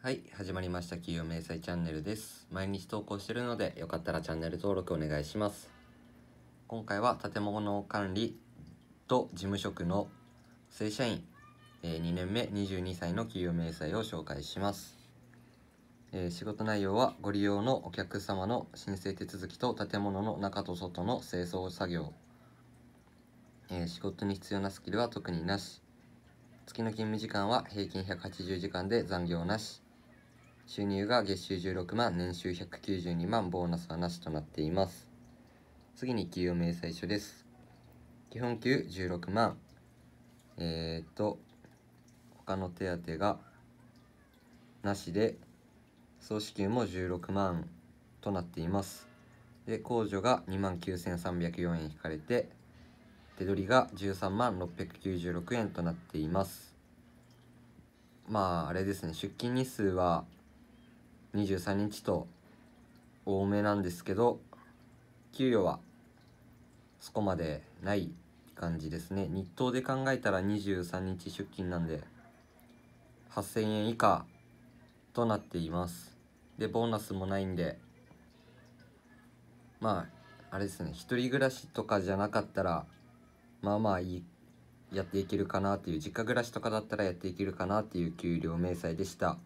はい、始まりました企業明細チャンネルです。毎日投稿してるので、よかったらチャンネル登録お願いします。今回は建物管理と事務職の正社員、え2年目22歳の企業明細を紹介します。え仕事内容はご利用のお客様の申請手続きと建物の中と外の清掃作業、え仕事に必要なスキルは特になし月の勤務時間は平均180時間で残業なし収入が月収16万、年収192万、ボーナスはなしとなっています。次に給与明細書です。基本給16万。えっ、と、他の手当がなしで、総支給も16万となっています。で、控除が2万9304円引かれて、手取りが13万696円となっています。まあ、あれですね、出勤日数は23日と多めなんですけど給与はそこまでない感じですね日当で考えたら23日出勤なんで8000円以下となっていますでボーナスもないんでまああれですね一人暮らしとかじゃなかったらまあまあいいやっていけるかなっていう実家暮らしとかだったらやっていけるかなっていう給料明細でした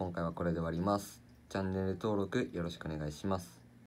今回はこれで終わります。チャンネル登録よろしくお願いします。